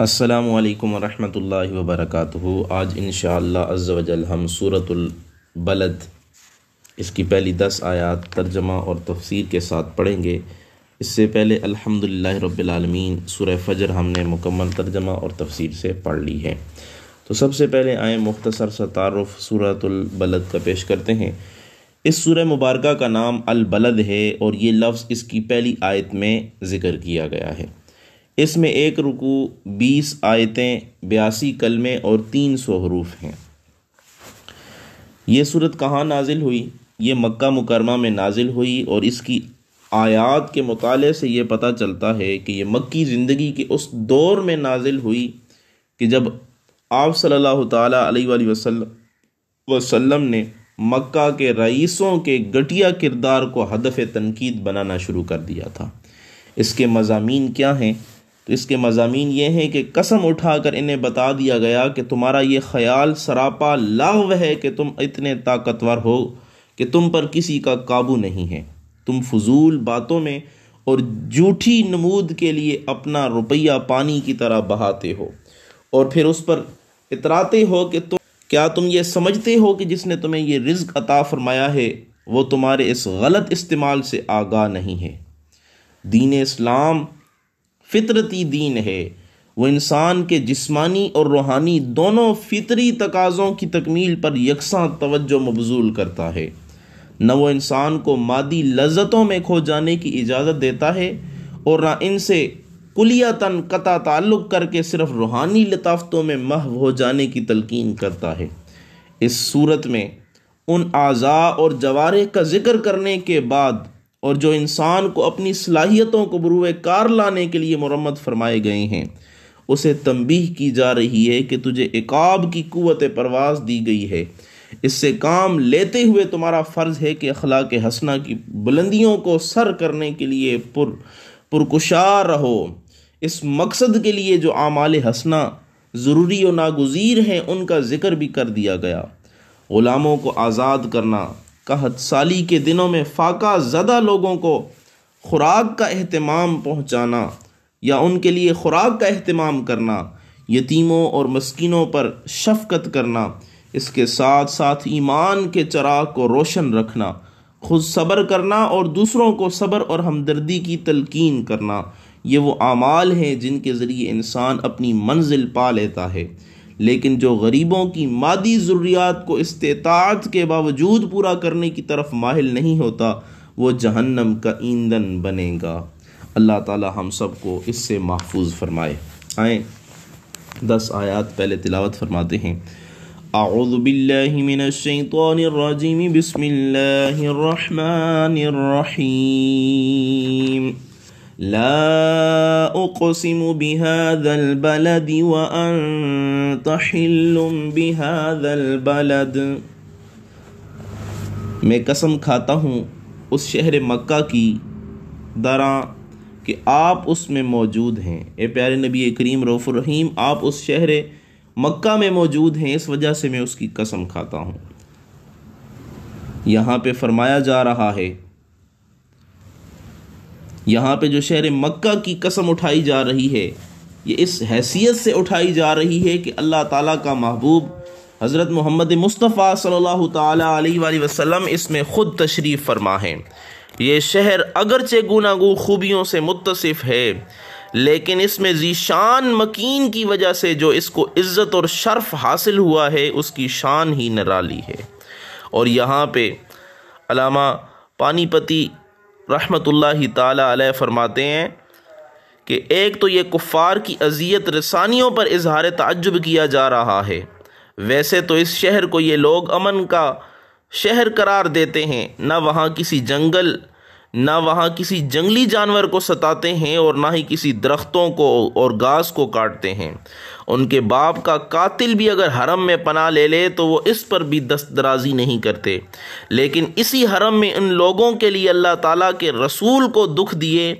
अस्सलाम वालेकुम रहमतुल्लाहि व बरकातुहू आज इंशाल्लाह अज़्ज़वजल हम सूरतुल बलद इसकी पहली दस आयात तर्जमा और तफसीर के साथ पढ़ेंगे इससे पहले अल्हम्दुलिल्लाह रब्बिल आलमीन सूरह फजर हमने मुकम्मल तर्जमा और तफसीर से पढ़ ली है तो सबसे पहले आए मुख्तसर सा तारफ़ सूरतुल बलद का पेश करते हैं इस सूरह मुबारक का नाम अलबलद है और ये लफ्ज़ इसकी पहली आयत में ज़िक्र किया गया है इसमें एक रुकू बीस आयतें बयासी कलमे और तीन सौ हरूफ हैं ये सूरत कहाँ नाजिल हुई ये मक्का मुकरमा में नाजिल हुई और इसकी आयात के मताले से ये पता चलता है कि यह मक्की ज़िंदगी के उस दौर में नाजिल हुई कि जब आप सल्लल्लाहु अलैहि वसल्लम ने मक्का के रईसों के घटिया किरदार को हदफ तनकीद बनाना शुरू कर दिया था इसके मजामी क्या हैं तो इसके मजामी ये हैं कि कसम उठाकर इन्हें बता दिया गया कि तुम्हारा ये ख्याल सरापा लाव है कि तुम इतने ताकतवर हो कि तुम पर किसी का काबू नहीं है तुम फजूल बातों में और जूठी नमूद के लिए अपना रुपया पानी की तरह बहाते हो और फिर उस पर इतराते हो कि तुम क्या तुम ये समझते हो कि जिसने तुम्हें ये रिज्क अता फरमाया है वो तुम्हारे इस गलत इस्तेमाल से आगाह नहीं है दीन इस्लाम फितरती दीन है वो इंसान के जिस्मानी और रूहानी दोनों फितरी तकाज़ों की तकमील पर यकसा तवज्जो मबजूल करता है न वो इंसान को मादी लज्जतों में खो जाने की इजाज़त देता है और न इनसे कुलियातन कता ताल्लुक़ करके सिर्फ रूहानी लताफ़तों में महव हो जाने की तलकीन करता है इस सूरत में उन आज़ा और जवारे का ज़िक्र करने के बाद और जो इंसान को अपनी सलाहियतों को बरूह कार लाने के लिए मरम्मत फरमाए गए हैं उसे तंबीह की जा रही है कि तुझे एकाब की कुत परवास दी गई है इससे काम लेते हुए तुम्हारा फ़र्ज़ है कि अखला के हसना की बुलंदियों को सर करने के लिए पुर पुरकुशार रहो इस मकसद के लिए जो आमाल हसना ज़रूरी और नागजीर हैं उनका ज़िक्र भी कर दिया गया ग़ुलामों को आज़ाद करना कहत साली के दिनों में फाका ज़दा लोगों को खुराक का अहतमाम पहुँचाना या उनके लिए खुराक का अहतमाम करना यतीमों और मस्किनों पर शफकत करना इसके साथ साथ ईमान के चराग को रोशन रखना खुद सब्र करना और दूसरों को सब्र और हमदर्दी की तलकिन करना ये वो आमाल हैं जिनके ज़रिए इंसान अपनी मंजिल पा लेता है लेकिन जो गरीबों की मादी ज़रूरियात को इस्तात के बावजूद पूरा करने की तरफ माहिल नहीं होता वो जहन्नम का ईंधन बनेगा अल्लाह ताला हम सब को इससे महफूज फरमाए आए दस आयात पहले तिलावत फरमाते हैं الرحمن الرحيم لا أقسم بهذا البلد وأنت حل بهذا البلد मैं कसम खाता हूँ उस शहर मक्का की दरा कि आप उसमें मौजूद हैं ए प्यारे नबी करीम रऊफ़ रहीम आप उस शहर मक्का में मौजूद हैं इस वजह से मैं उसकी कसम खाता हूँ यहाँ पे फरमाया जा रहा है यहाँ पे जो शहर मक्का की कसम उठाई जा रही है ये इस हैसियत से उठाई जा रही है कि अल्लाह ताला का महबूब हज़रत मोहम्मद मुस्तफ़ा सल्लल्लाहु अलैहि वसल्लम इसमें ख़ुद तशरीफ़ फरमा है ये शहर अगरचे गुनागु खूबियों से मुतसिफ़ है लेकिन इसमें जीशान मकीन की वजह से जो इसको इज़्ज़त और शर्फ हासिल हुआ है उसकी शान ही नराली है और यहाँ पे अलामा पानीपति रहमतुल्लाह ताला फरमाते हैं कि एक तो ये कुफ़ार की अजियत रसानियों पर इजहार तजब किया जा रहा है वैसे तो इस शहर को ये लोग अमन का शहर करार देते हैं ना वहाँ किसी जंगल ना वहाँ किसी जंगली जानवर को सताते हैं और ना ही किसी दरख्तों को और घास को काटते हैं उनके बाप का कातिल भी अगर हरम में पना ले ले तो वो इस पर भी दस्तराजी नहीं करते लेकिन इसी हरम में इन लोगों के लिए अल्लाह ताला के रसूल को दुख दिए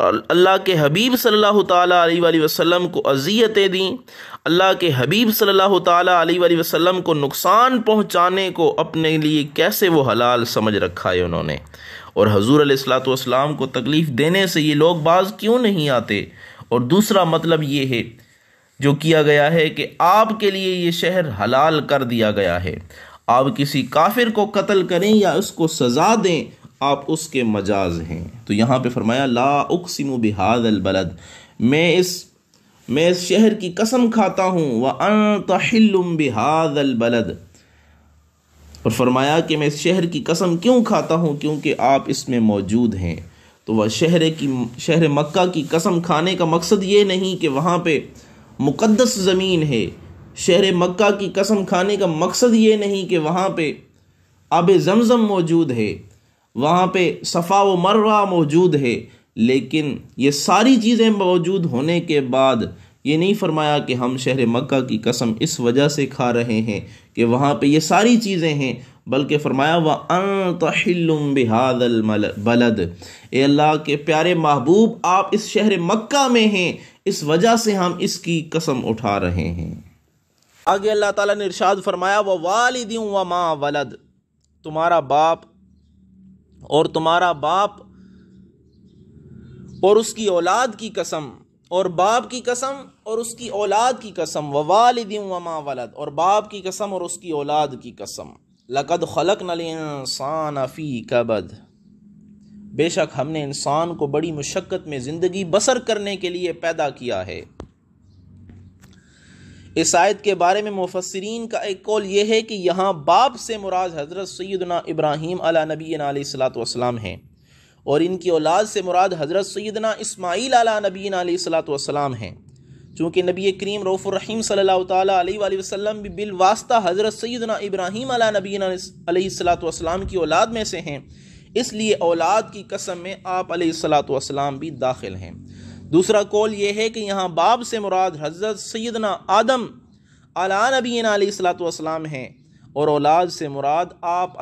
अल्लाह के हबीब सल्लल्लाहु ताला अलैहि वसल्लम को अजियतें दी अल्लाह के हबीब सल्लल्लाहु ताला अलैहि वसल्लम को नुकसान पहुँचाने को अपने लिए कैसे वो हलाल समझ रखा है उन्होंने और हजूर अलैहिस्सलाम को तकलीफ़ देने से ये लोग बाज क्यों नहीं आते और दूसरा मतलब ये है जो किया गया है कि आपके लिए ये शहर हलाल कर दिया गया है आप किसी काफिर को कत्ल करें या उसको सज़ा दें आप उसके मजाज हैं तो यहाँ पे फरमाया ला उकसिम बिहाद अलबलद मैं इस मैं इस शहर की कसम खाता हूँ व अन बिहाद अलबलद और फरमाया कि मैं इस शहर की कसम क्यों खाता हूँ क्योंकि आप इसमें मौजूद हैं तो वह शहर की शहर मक्का की कसम खाने का मकसद ये नहीं कि वहाँ पर मुक़दस ज़मीन है शहर मक्का की कसम खाने का मकसद ये नहीं कि वहाँ पे आब जमज़म मौजूद है वहाँ पे सफ़ा व मरवा मौजूद है लेकिन ये सारी चीज़ें मौजूद होने के बाद ये नहीं फरमाया कि हम शहर मक्का की कसम इस वजह से खा रहे हैं कि वहाँ पे ये सारी चीज़ें हैं बल्कि फरमाया अन तहिलुम बिहादल बलद ए अल्लाह के प्यारे महबूब आप इस शहर मक्का में हैं इस वजह से हम इसकी कसम उठा रहे हैं आगे अल्लाह ताला ने इरशाद फरमाया वह वालिद व माँ वलद तुम्हारा बाप और तुम्हारा बाप और उसकी औलाद की कसम और बाप की कसम और उसकी औलाद की कसम व वालिद व माँ वलद और बाप की कसम और उसकी औलाद की कसम लकद खलक नल इंसान फ़ी कबद बेशक हमने इंसान को बड़ी मुशक्क़त में ज़िंदगी बसर करने के लिए पैदा किया है इस आयत के बारे में मुफसरीन का एक कौल यह है कि यहाँ बाप से मुराद हज़रत सैदना इब्राहिम अला नबी वसलाम हैं और इनकी औलाद से मुराद हज़रत सैदना इसमाईल अला नबी सलातम हैं चूँकि नबी करीम रऊफ़ुररहीम सल्ला वसम भी बिलवास्ता हज़रत सैदना इब्राहिम अला नबी सलातम की औलाद में से हैं इसलिए औलाद की कसम में आप सलाम भी दाखिल हैं दूसरा कौल ये है कि यहाँ बाब से मुराद हज़रत सैदना आदम आला नबी सलाम हैं और औलाद से मुराद आप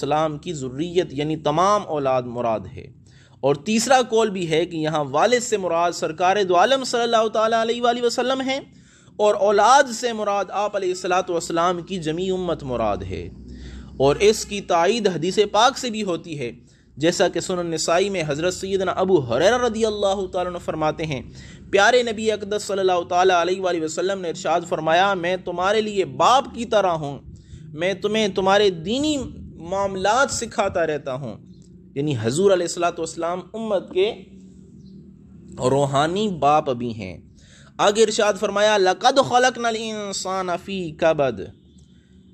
सलाम की जरूरीत यानी तमाम औलाद मुराद है और तीसरा कौल भी है कि यहाँ वालद से मुराद सरकार दो आलम सल्ला वसम हैं और औलाद से मुराद आप सलाम की जमी उम्मत मुराद है और इसकी तइद हदीस पाक से भी होती है जैसा कि सुन नसाई में हज़रत सैदन अबू हरर रदी अल्लाह फरमाते हैं प्यारे नबी अकदस सल्ला वसम ने इरशाद फरमाया मैं तुम्हारे लिए बाप की तरह हूँ मैं तुम्हें तुम्हारे दीनी मामलात सिखाता रहता हूँ यानी हजूर असलाम उम्मत के रूहानी बाप भी हैं आगे इरशाद फरमाया लकद खलक नल इंसान कबद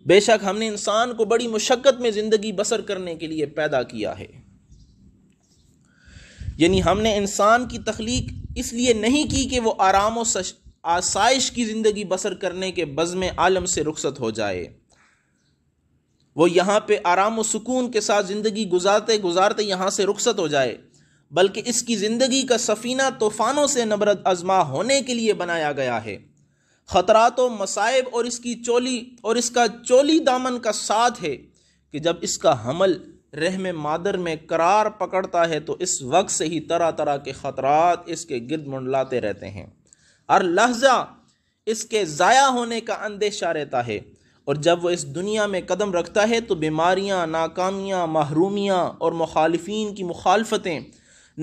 बेशक हमने इंसान को बड़ी मुशक्क़त में ज़िंदगी बसर करने के लिए पैदा किया है यानी हमने इंसान की तख्लीक इसलिए नहीं की कि वो आराम व आसाइश की ज़िंदगी बसर करने के बज़म आलम से रुखसत हो जाए वो यहाँ पे आराम व सुकून के साथ ज़िंदगी गुजारते गुजारते यहाँ से रुखसत हो जाए बल्कि इसकी ज़िंदगी का सफ़ीना तूफ़ानों से नबरत आजमा होने के लिए बनाया गया है ख़तरात मसाइब और इसकी चोली और इसका चोली दामन का साथ है कि जब इसका हमल रहम मादर में करार पकड़ता है तो इस वक्त से ही तरह तरह के ख़तरात इसके गिरद मंडलाते रहते हैं हर लहजा इसके ज़ाया होने का अंदेशा रहता है और जब वह इस दुनिया में कदम रखता है तो बीमारियाँ नाकामियाँ महरूमियाँ और मुखालफी की मुखालफतें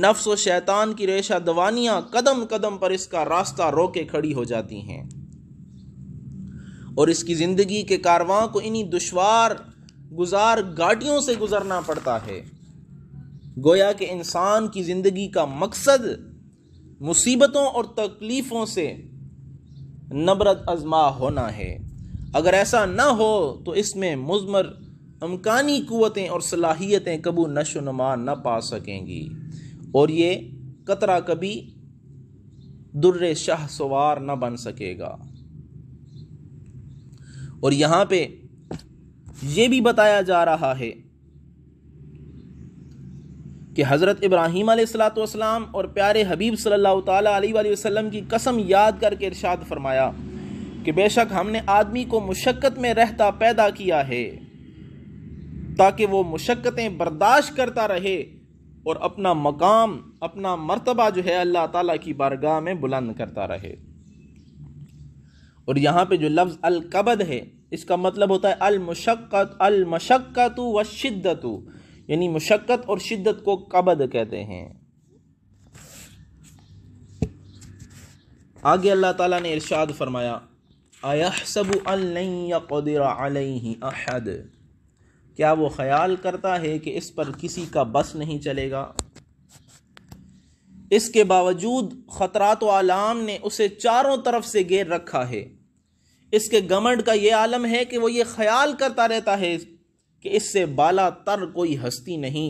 नफ्स व शैतान की रेशा दवानियाँ कदम कदम पर इसका रास्ता रोके खड़ी हो जाती हैं और इसकी ज़िंदगी के कारवां को इन्हीं दुशवार गुजार गाड़ियों से गुज़रना पड़ता है गोया कि इंसान की ज़िंदगी का मकसद मुसीबतों और तकलीफ़ों से नबरत आजमा होना है अगर ऐसा ना हो तो इसमें मजमर अमकानी क़वतें और सलाहियतें कबू नशो नमा न पा सकेंगी और ये कतरा कभी दुर्र शाह सवार न बन सकेगा और यहाँ पे ये भी बताया जा रहा है कि हज़रत इब्राहिम सलाम और प्यारे हबीब सल्लल्लाहु अलैहि वसल्लम की कसम याद करके इरशाद फरमाया कि बेशक हमने आदमी को मुशक्क़त में रहता पैदा किया है ताकि वो मुशक्क़तें बर्दाश्त करता रहे और अपना मकाम अपना मर्तबा जो है अल्लाह ताला की बारगाह में बुलंद करता रहे और यहाँ पे जो लफ्ज़ अलकबद है इसका मतलब होता है अलमशक्क़त अलमशक्क़त व शिद्दत यानी मुशक्क़त और शिद्दत को कबद कहते हैं आगे अल्लाह ताला ने इरशाद फरमाया अहद क्या वो ख्याल करता है कि इस पर किसी का बस नहीं चलेगा इसके बावजूद ख़तरात आलाम ने उसे चारों तरफ से घेर रखा है इसके गमंड का ये आलम है कि वो ये ख्याल करता रहता है कि इससे बाला तर कोई हस्ती नहीं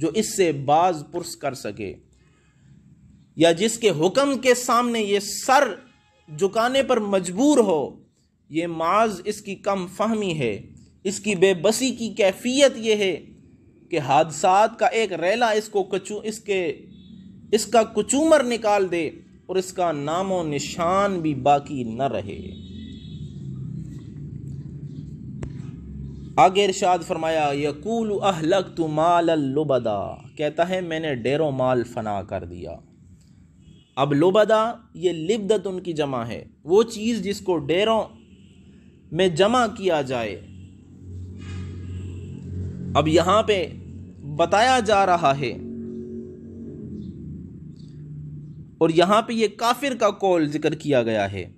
जो इससे बाज पुरस कर सके या जिसके हुक्म के सामने ये सर झुकाने पर मजबूर हो ये माज इसकी कम फहमी है इसकी बेबसी की कैफियत ये है कि हादसा का एक रैला इसको कचू इसके इसका कुचूमर निकाल दे और इसका नामो निशान भी बाकी न रहे आगे इरशाद फरमाया यकूल अहलक तो माल लुबदा कहता है मैंने डेरो माल फना कर दिया अब लुबदा ये लिबदत उनकी जमा है वो चीज़ जिसको डेरों में जमा किया जाए अब यहाँ पे बताया जा रहा है और यहाँ पे ये काफिर का कौल जिक्र किया गया है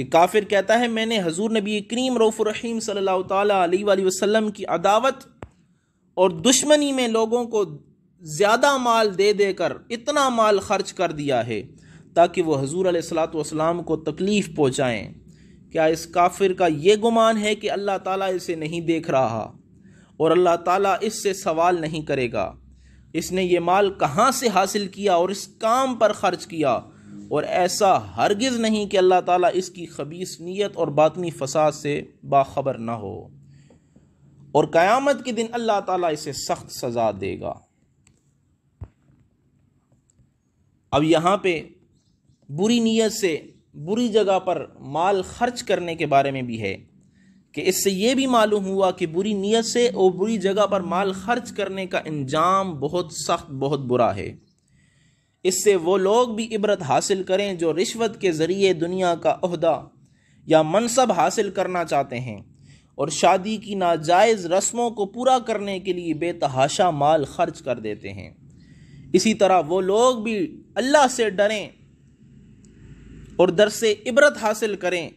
कि काफिर कहता है मैंने हजूर नबी करीम रऊफ़रहीम सल्ला वसम की अदावत और दुश्मनी में लोगों को ज़्यादा माल दे देकर इतना माल खर्च कर दिया है ताकि वह हजूर सलाम को तकलीफ़ पहुँचाएँ क्या इस काफिर का ये गुमान है कि अल्लाह ताला इसे नहीं देख रहा और अल्लाह ताला इससे सवाल नहीं करेगा इसने ये माल कहाँ से हासिल किया और इस काम पर ख़र्च किया और ऐसा हरगिज़ नहीं कि अल्लाह ताला इसकी खबीस नीयत और बातनी फसाद से बाखबर ना हो और क़यामत के दिन अल्लाह ताला इसे सख्त सज़ा देगा अब यहाँ पे बुरी नीयत से बुरी जगह पर माल खर्च करने के बारे में भी है कि इससे ये भी मालूम हुआ कि बुरी नीयत से और बुरी जगह पर माल खर्च करने का इंजाम बहुत सख्त बहुत बुरा है इससे वो लोग भी इबरत हासिल करें जो रिश्वत के ज़रिए दुनिया का अहदा या मनसब हासिल करना चाहते हैं और शादी की नाजायज़ रस्मों को पूरा करने के लिए बेतहाशा माल खर्च कर देते हैं इसी तरह वो लोग भी अल्लाह से डरें और दर से इबरत हासिल करें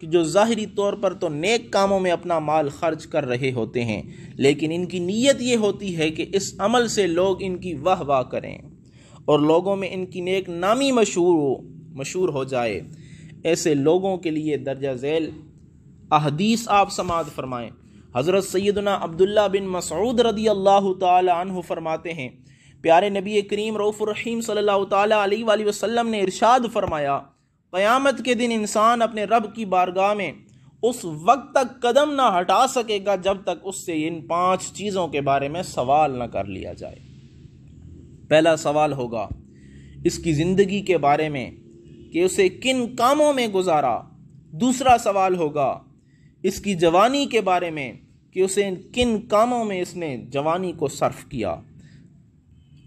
कि जो ज़ाहरी तौर पर तो नेक कामों में अपना माल खर्च कर रहे होते हैं लेकिन इनकी नीयत ये होती है कि इस अमल से लोग इनकी वाह वाह करें और लोगों में इनकी नेक नामी मशहूर हो मशहूर हो जाए ऐसे लोगों के लिए दर्जा झैल अहदीस आप समाध फरमाएँ हज़रत सैदना अब्दुल्ला बिन मसऊद रदी अल्लाह तन फरमाते हैं प्यारे नबी करीम रऊफ़रहीम सल्ला वसम ने इरशाद फरमाया क़यामत के दिन इंसान अपने रब की बारगाह में उस वक्त तक कदम ना हटा सकेगा जब तक उससे इन पांच चीज़ों के बारे में सवाल ना कर लिया जाए पहला सवाल होगा इसकी ज़िंदगी के बारे में कि उसे किन कामों में गुजारा दूसरा सवाल होगा इसकी जवानी के बारे में कि उसे किन कामों में इसने जवानी को सर्फ किया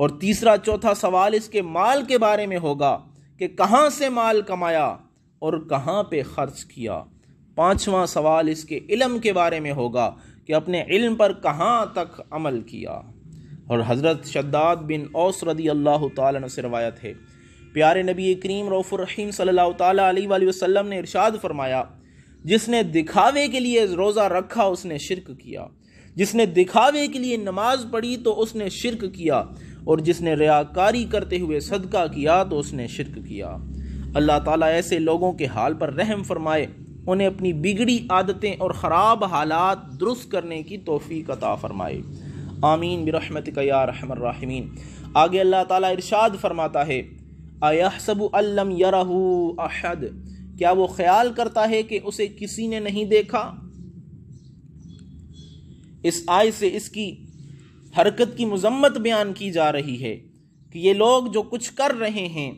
और तीसरा चौथा सवाल इसके माल के बारे में होगा कि कहाँ से माल कमाया और कहाँ पे ख़र्च किया पांचवा सवाल इसके इलम के बारे में होगा कि अपने इल्म पर कहाँ तक अमल किया और हज़रत शद्दाद बिन औस रदी अल्लाह तन से रवायत है प्यारे नबी करीम रऊफ़ुररहीम सल्ला वसम ने इरशाद फरमाया जिसने दिखावे के लिए रोज़ा रखा उसने शिरक किया जिसने दिखावे के लिए नमाज पढ़ी तो उसने शिरक किया और जिसने रियाकारी करते हुए सदका किया तो उसने शिरक किया अल्लाह ताला ऐसे लोगों के हाल पर रहम फरमाए उन्हें अपनी बिगड़ी आदतें और ख़राब हालात दुरुस्त करने की तोफ़ी अता फ़रमाए आमीन बिरहमत रहमर रहमीन आगे अल्लाह ताला इरशाद फरमाता है आयासब अल्लम यरहू अहद क्या वो ख्याल करता है कि उसे किसी ने नहीं देखा इस आय से इसकी हरकत की मजम्मत बयान की जा रही है कि ये लोग जो कुछ कर रहे हैं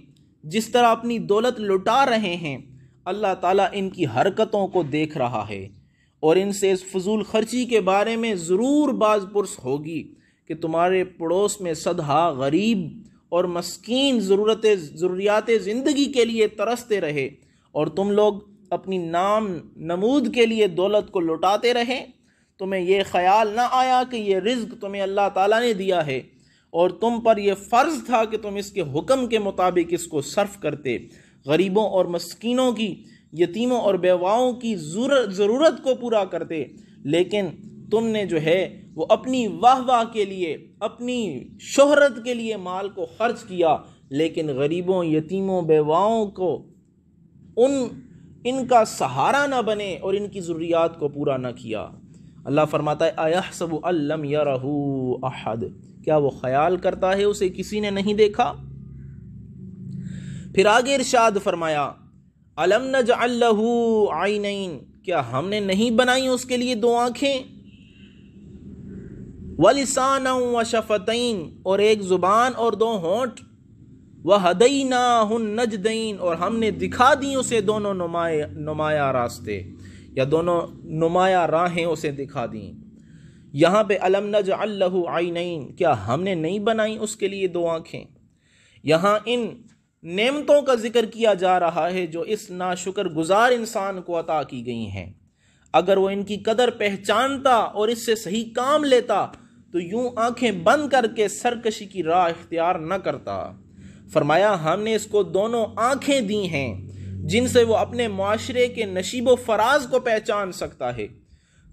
जिस तरह अपनी दौलत लुटा रहे हैं अल्लाह ताला इनकी हरकतों को देख रहा है और इनसे इस फजूल खर्ची के बारे में ज़रूर बाज पुरस होगी कि तुम्हारे पड़ोस में सदहा गरीब और मस्किन ज़रूरत ज़रूरियात ज़िंदगी के लिए तरसते रहे और तुम लोग अपनी नाम नमूद के लिए दौलत को लुटाते रहे तुम्हें यह ख्याल ना आया कि यह रिज्क तुम्हें अल्लाह ताला ने दिया है और तुम पर यह फ़र्ज़ था कि तुम इसके हुक्म के मुताबिक इसको सर्फ करते गरीबों और मस्किनों की यतीमों और बेवाओं की ज़रूरत को पूरा करते लेकिन तुमने जो है वो अपनी वाह वाह के लिए अपनी शोहरत के लिए माल को खर्च किया लेकिन गरीबों यतीमों बेवाओं को उन इनका सहारा ना बने और इनकी ज़रूरियात को पूरा ना किया अल्लाह फरमाता है आया सब अल्लम या रहू अहद क्या वो ख्याल करता है उसे किसी ने नहीं देखा फिर आगे इरशाद फरमाया अलम नज आईन क्या हमने नहीं बनाई उसके लिए दो आँखें वलिसान व शफ़तैन और एक ज़ुबान और दो होंठ व हदई ना नजदैन और हमने दिखा दी उसे दोनों नुमाया नुमाया रास्ते या दोनों नुमाया राहें उसे दिखा दी यहाँ पे अलम नज आईन क्या हमने नहीं बनाई उसके लिए दो आँखें यहाँ इन नेमतों का जिक्र किया जा रहा है जो इस नाशुकर गुजार इंसान को अता की गई हैं अगर वो इनकी कदर पहचानता और इससे सही काम लेता तो यूं आंखें बंद करके सरकशी की राह इख्तियार न करता फरमाया हमने इसको दोनों आंखें दी हैं जिनसे वो अपने माशरे के नशीब व फराज को पहचान सकता है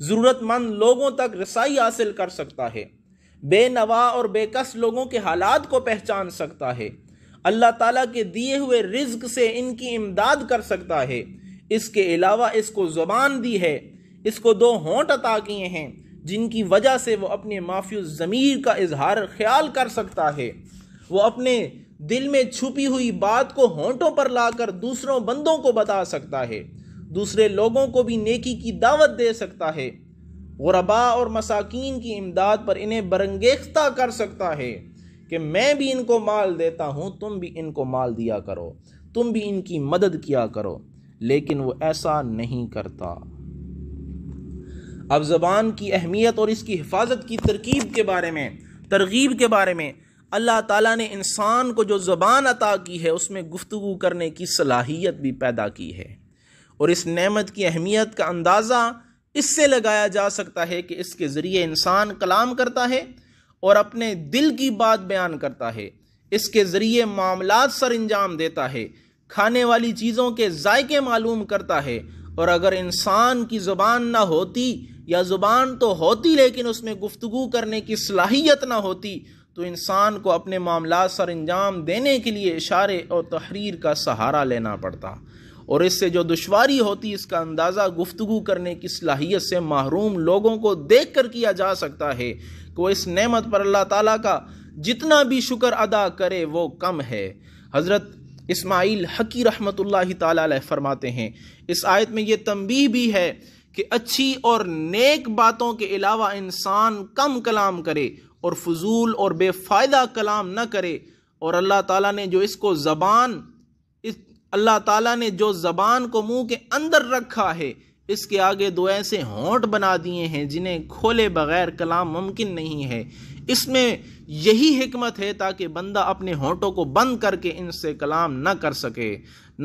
ज़रूरतमंद लोगों तक रसाई हासिल कर सकता है बेनवा और बेकस लोगों के हालात को पहचान सकता है अल्लाह ताला के दिए हुए रिज्क से इनकी इमदाद कर सकता है इसके अलावा इसको ज़ुबान दी है इसको दो होंठ अता किए हैं जिनकी वजह से वो अपने माफी ज़मीर का इजहार ख्याल कर सकता है वो अपने दिल में छुपी हुई बात को होंठों पर लाकर दूसरों बंदों को बता सकता है दूसरे लोगों को भी नेकी की दावत दे सकता है गुरबा और मसाकिन की इमदाद पर इन्हें बरंगेख्ता कर सकता है कि मैं भी इनको माल देता हूँ तुम भी इनको माल दिया करो तुम भी इनकी मदद किया करो लेकिन वो ऐसा नहीं करता अब ज़बान की अहमियत और इसकी हिफाजत की तरकीब के बारे में तरगीब के बारे में अल्लाह ताला ने इंसान को जो ज़बान अता की है उसमें गुफ्तु करने की सलाहियत भी पैदा की है और इस नेमत की अहमियत का अंदाज़ा इससे लगाया जा सकता है कि इसके ज़रिए इंसान कलाम करता है और अपने दिल की बात बयान करता है इसके ज़रिए मामला सर अंजाम देता है खाने वाली चीज़ों के जायके मालूम करता है और अगर इंसान की ज़ुबान ना होती या ज़ुबान तो होती लेकिन उसमें गुफ्तु करने की सलाहियत ना होती तो इंसान को अपने मामला सर अंजाम देने के लिए इशारे और तहरीर का सहारा लेना पड़ता और इससे जो दुशारी होती इसका अंदाज़ा गुफ्तु करने की सलाहियत से महरूम लोगों को देख कर किया जा सकता है को इस नेमत पर अल्लाह ताला का जितना भी शुक्र अदा करे वो कम है हज़रत इस्माइल हकी रहमत ताली फरमाते हैं इस आयत में ये तंबी भी है कि अच्छी और नेक बातों के अलावा इंसान कम कलाम करे और फजूल और बेफ़ायदा कलाम न करे और अल्लाह ताला ने जो इसको ज़बान इस अल्लाह ताला ने जो ज़बान को मुंह के अंदर रखा है इसके आगे दो ऐसे होंठ बना दिए हैं जिन्हें खोले बगैर कलाम मुमकिन नहीं है इसमें यही हमत है ताकि बंदा अपने होंठों को बंद करके इनसे कलाम ना कर सके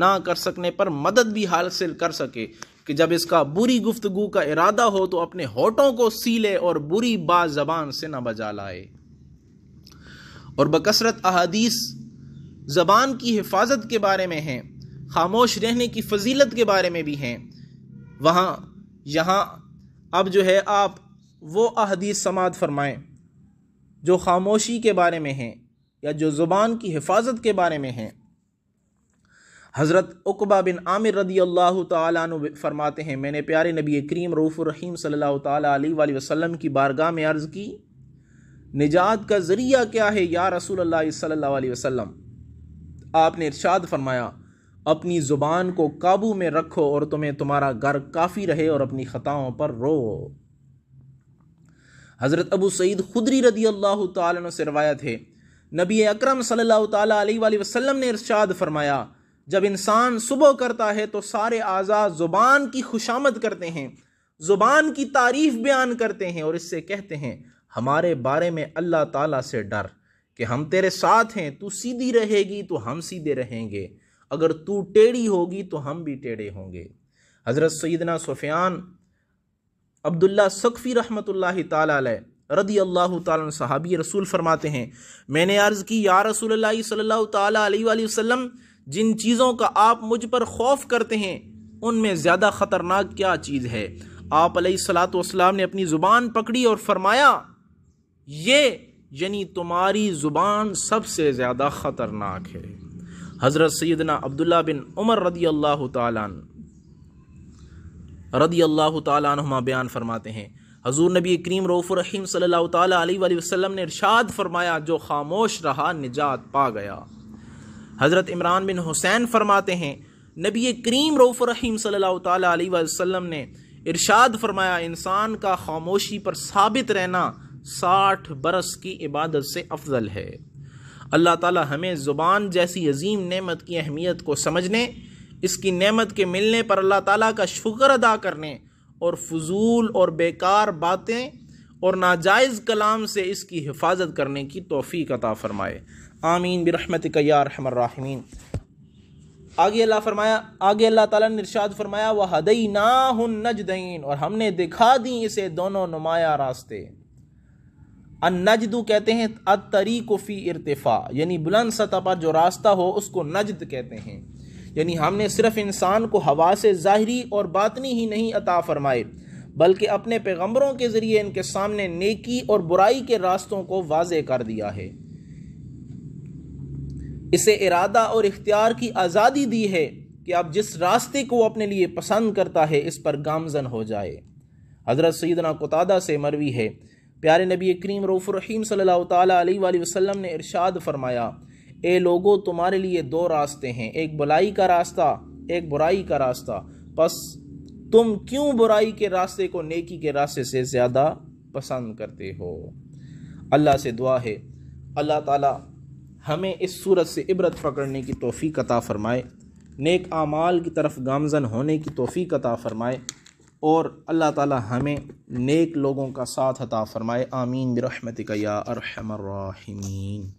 ना कर सकने पर मदद भी हासिल कर सके कि जब इसका बुरी गुफ्तगु का इरादा हो तो अपने होठों को सीले और बुरी बात जबान से ना बजा लाए और बकसरत अहादीस जबान की हिफाजत के बारे में हैं खामोश रहने की फजीलत के बारे में भी हैं वहाँ यहाँ अब जो है आप वो अहदीस समात फरमाएँ जो खामोशी के बारे में हैं या जो ज़ुबान की हिफाजत के बारे में हैं हज़रत उकबा बिन आमिर रदी अल्लाह तु फरमाते हैं मैंने प्यारे नबी करीम रऊफ़ रहीम सल्ला वसम की बारगाह में अर्ज़ की निजात का ज़रिया क्या है या रसूल सल्ला वसम आपने इरशाद फरमाया अपनी ज़ुबान को काबू में रखो और तुम्हें तुम्हारा घर काफ़ी रहे और अपनी ख़ताओं पर रो हज़रत अबू सईद खुदरी रदी अल्लाह तुम से रवायत है नबी अक्रम सल्लल्लाहु वसल्लम ने इरशाद फरमाया जब इंसान सुबह करता है तो सारे आजाद ज़ुबान की खुशामद करते हैं ज़ुबान की तारीफ़ बयान करते हैं और इससे कहते हैं हमारे बारे में अल्लाह ताला से डर कि हम तेरे साथ हैं तू सीधी रहेगी तो हम सीधे रहेंगे अगर तू टेढ़ी होगी तो हम भी टेढ़े होंगे हज़रत सैदना सफियान अब्दुल्ला सकफ़ी रहमत ताली रदी अल्लाह तहबी रसूल फरमाते हैं मैंने अर्ज़ की या रसूल सल्ला जिन चीज़ों का आप मुझ पर खौफ करते हैं उनमें ज़्यादा ख़तरनाक क्या चीज़ है आप सलाम ने अपनी ज़ुबान पकड़ी और फरमाया ये यानी तुम्हारी ज़ुबान सबसे ज़्यादा ख़तरनाक है हज़रत सैदना अब्दुल्ला बिन उमर रदी अल्लाह तदी अल्लाह तुमा बयान फ़रमाते हैं हजूर नबी करीम रऊफ़रहीम सल्ला वसल्लम ने इरशाद फ़रमाया जो खामोश रहा निजात पा गया हज़रत इमरान बिन हुसैन फ़रमाते हैं नबी करीम रऊफ़रहीम अलैहि वसल्लम ने इरशाद फ़रमाया इंसान का खामोशी पर साबित रहना साठ बरस की इबादत से अफजल है अल्लाह ताला हमें ज़ुबान जैसी अजीम नेमत की अहमियत को समझने इसकी नेमत के मिलने पर अल्लाह ताला का शुक्र अदा करने और फजूल और बेकार बातें और नाजायज़ कलाम से इसकी हिफाजत करने की तोफ़ी अता फ़रमाए आमीन बरहमत कैारहमर्राहमीन आगे अल्लाह फरमाया आगे अल्लाह ताला ने इरशाद फरमाया वह हदई ना हन नजदीन और हमने दिखा दी इसे दोनों नुमाया रास्ते नजदू कहते हैं अतरी कोफ़ी इरतफ़ा यानी बुलंद सतह पर जो रास्ता हो उसको नजद कहते हैं यानी हमने सिर्फ इंसान को हवा से ज़ाहरी और बातनी ही नहीं अता फरमाए बल्कि अपने पैगम्बरों के ज़रिए इनके सामने नेकी और बुराई के रास्तों को वाज कर दिया है इसे इरादा और इख्तियार की आज़ादी दी है कि आप जिस रास्ते को अपने लिए पसंद करता है इस पर गामजन हो जाए हज़रत सैदना कुतादा से मरवी है प्यारे नबी करीम रऊफ़ रहीम सल्लल्लाहु अलैहि वसल्लम ने इरशाद फरमाया ए लोगो तुम्हारे लिए दो रास्ते हैं एक भलाई का रास्ता एक बुराई का रास्ता बस तुम क्यों बुराई के रास्ते को नेकी के रास्ते से ज़्यादा पसंद करते हो अल्लाह से दुआ है अल्लाह ताला हमें इस सूरत से इबरत पकड़ने की तोफ़ी कता फ़रमाए नेक आमाल की तरफ गामजन होने की तोफ़ी कता फ़रमाए और अल्लाह ताला हमें नेक लोगों का साथ अता फ़रमाए आमीन बरहमत या अरहमर्राहिमीन